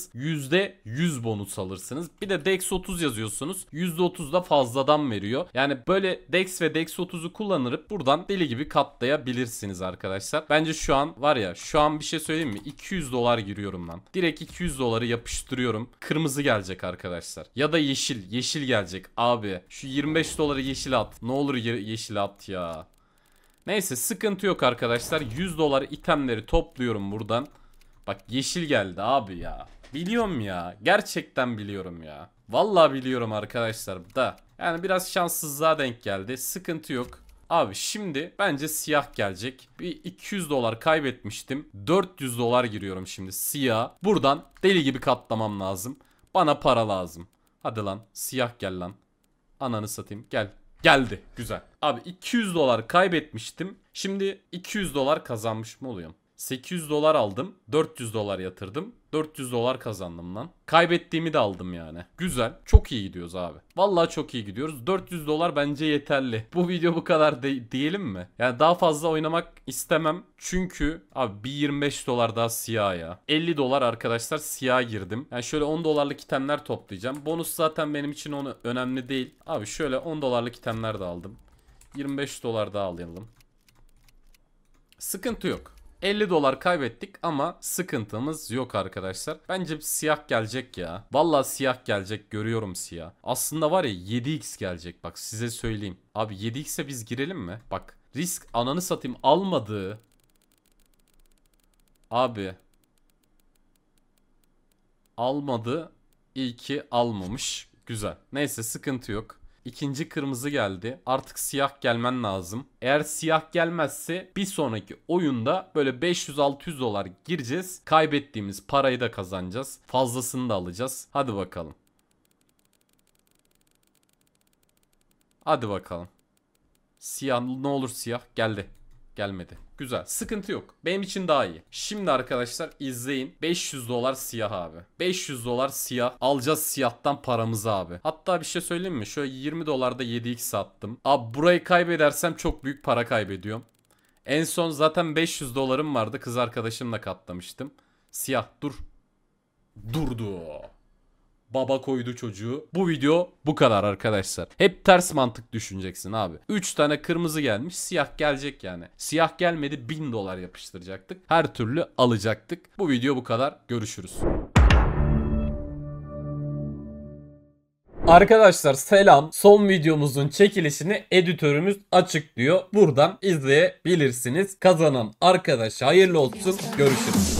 alırsanız %100 bonus alırsınız. Bir de Dex 30 yazıyorsunuz. %30 da fazladan veriyor. Yani böyle Dex ve Dex 30'u kullanırıp buradan deli gibi katlayabilirsiniz arkadaşlar. Bence şu an var ya şu an bir şey söyleyeyim mi? 200 dolar giriyorum lan. Direkt 200 doları yapıştırıyorum. Kırmızı gelecek arkadaşlar. Ya da yeşil. Yeşil gelecek abi. Şu 25 doları yeşil at. Ne olur ye yeşil at ya. Neyse sıkıntı yok arkadaşlar. 100 dolar itemleri topluyorum buradan. Bak yeşil geldi abi ya. Biliyorum ya. Gerçekten biliyorum ya. Vallahi biliyorum arkadaşlar da. Yani biraz şanssızlığa denk geldi. Sıkıntı yok. Abi şimdi bence siyah gelecek. Bir 200 dolar kaybetmiştim. 400 dolar giriyorum şimdi siyah. Buradan deli gibi katlamam lazım. Bana para lazım. Hadi lan siyah gel lan. Ananı satayım gel. Geldi güzel. Abi 200 dolar kaybetmiştim. Şimdi 200 dolar kazanmış mı oluyorum? 800 dolar aldım. 400 dolar yatırdım. 400 dolar kazandım lan. Kaybettiğimi de aldım yani. Güzel. Çok iyi gidiyoruz abi. Vallahi çok iyi gidiyoruz. 400 dolar bence yeterli. Bu video bu kadar de- diyelim mi? Yani daha fazla oynamak istemem. Çünkü abi bir 25 dolar daha siyah ya. 50 dolar arkadaşlar siyah girdim. Yani şöyle 10 dolarlık itemler toplayacağım. Bonus zaten benim için onu önemli değil. Abi şöyle 10 dolarlık itemler de aldım. 25 dolar daha alalım. Sıkıntı yok. 50 dolar kaybettik ama sıkıntımız yok arkadaşlar. Bence siyah gelecek ya. Vallahi siyah gelecek görüyorum siyah. Aslında var ya 7x gelecek bak size söyleyeyim. Abi 7x'e biz girelim mi? Bak risk ananı satayım almadığı. Abi. Almadı. İyi ki almamış. Güzel. Neyse sıkıntı yok. İkinci kırmızı geldi. Artık siyah gelmen lazım. Eğer siyah gelmezse bir sonraki oyunda böyle 500-600 dolar gireceğiz. Kaybettiğimiz parayı da kazanacağız. Fazlasını da alacağız. Hadi bakalım. Hadi bakalım. Siyah ne olur siyah geldi gelmedi. Güzel. Sıkıntı yok. Benim için daha iyi. Şimdi arkadaşlar izleyin. 500 dolar siyah abi. 500 dolar siyah. Alacağız siyahtan paramızı abi. Hatta bir şey söyleyeyim mi? Şöyle 20 dolarda 7x sattım. Abi burayı kaybedersem çok büyük para kaybediyorum. En son zaten 500 dolarım vardı. Kız arkadaşımla katlamıştım. Siyah dur. Durdu. Baba koydu çocuğu. Bu video bu kadar arkadaşlar. Hep ters mantık düşüneceksin abi. 3 tane kırmızı gelmiş siyah gelecek yani. Siyah gelmedi 1000 dolar yapıştıracaktık. Her türlü alacaktık. Bu video bu kadar. Görüşürüz. Arkadaşlar selam. Son videomuzun çekilişini editörümüz açıklıyor. Buradan izleyebilirsiniz. Kazanan arkadaş hayırlı olsun. Görüşürüz.